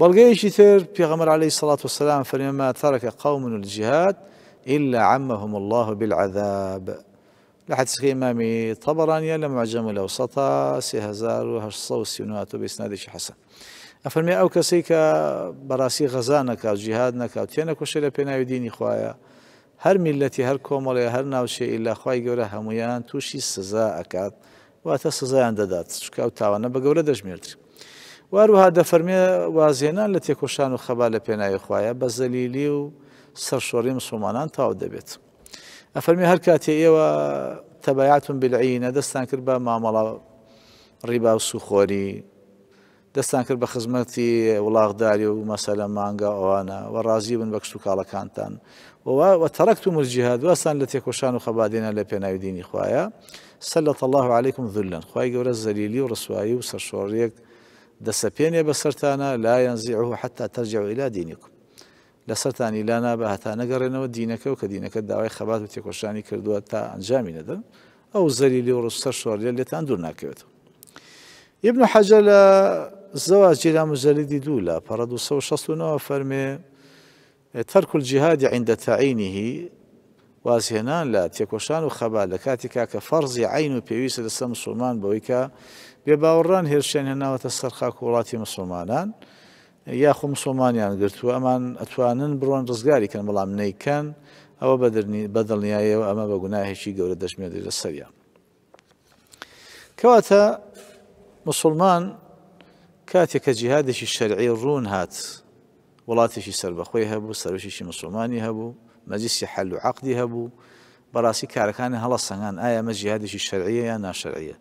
بلغيش يتر في غمر عليه الصلاة والسلام فلما ترك قوم الجهاد إلا عمهم الله بالعذاب لحد سخي إمامي طبران يلم معجم الأوسطى سيهزار وهش صوصي ونواتو بإسنادش حسن أفرمي أو كسيك براسي غزانك أو جهادنك أو تينك وشيلة بنا يديني خوايا هر ملتي هر كومل هر ناوشي إلا خواي قوله هميان توشي سزاء أكاد واتا سزاء عند شكاو تاوانا بقوله دجميرتك وروها دەفەرمێ وازێنان لە تێکۆشان و خەبا لە پێناوی خویە بە زەلیلی و سەرشۆڕی مسلمانان تاو دەبێت. ئەفەرمی هەر کاتێ ئێوە تەبایاتون بلعینە دەستان کرد بە مامەڵە ڕیبا و سوخۆری دەستان کرد بە خزمەتی وڵاغداری و مەسەلە مانگە ئەوانە و ڕازی بن بە کشت و کاڵەکانتان وەوە تەرەکت و مجیهاد دوستان لە تێکۆشان و خەبادێنە لە پێناوی دینی خویە سەل لە تەله عیکم ذلن خی گەورە زەلیلی و ڕسوایی و سەرشۆڕیەک دسبين يا بسرتانا لا ينزعه حتى ترجع إلى دينكم لسرتان إلى نابه حتى نقرنا ودينك وكدينك الدعوة خبات وتيكوشاني كردوة تا أنجامي ندا أو الزليل ورسر شوارل اللي تاندورنا كيوتو ابن حجل الزواج جيلا مزالدي دولا فردو سو شصونا وفرمي ترك الجهاد عند تعينه وازهێنان لە تێکۆشان و خەبا لە کاتێکا کە فەرزی عین و پێویستە لەسەر مسلمان بەوەی کە بێ باوەڕان هێرشێن هێناوەتە سەرخاک وڵاتی مسلمانان یاخو مسلمانیان گرتووە ئەمان ئەتوانن بڕۆن ڕزگاری کەن بەڵام نیکەن ئەوە بەدڵنیایەوە ئەمە بە گوناهێکی گەورە دەشمێتی لە سەریان. کەواتە مسلمان کاتێک کە جیهادێکی شەرعی ڕوون هات وڵاتێکی سربەخۆی هەبوو سەرشیشی مسلمانی هەبوو مەجیسی حل و عقدی هەبوو بەڕاستی کارەکانی هەڵە سەنگان ئایا ئەمە جیهادێکی شەرعیە یان ناشەرعیە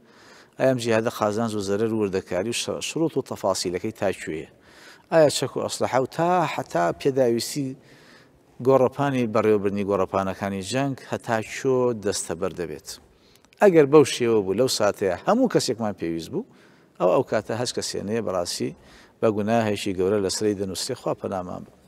ئەم جیهادە خازان و زەرەر وردەکاری و شروط و تەفاسیلەکەی تاکوێ ئایا چەک و ئەسلحە و تا حتا پێداویستی گۆڕپانی بەڕێوەبرنی گۆڕپانەکانی جەنگ هەتا چۆ دەستە بەر دەبێت ئەگەر بەو شێوە بوو لەو ساتەیە هەموو کەسێکمان پێویست بوو ئەو ئەو کاتە هەست کەسێنەیە بەڕاستی بەگوناهێکی گەورە لەسری دەنووسی خوا پەنامان بوو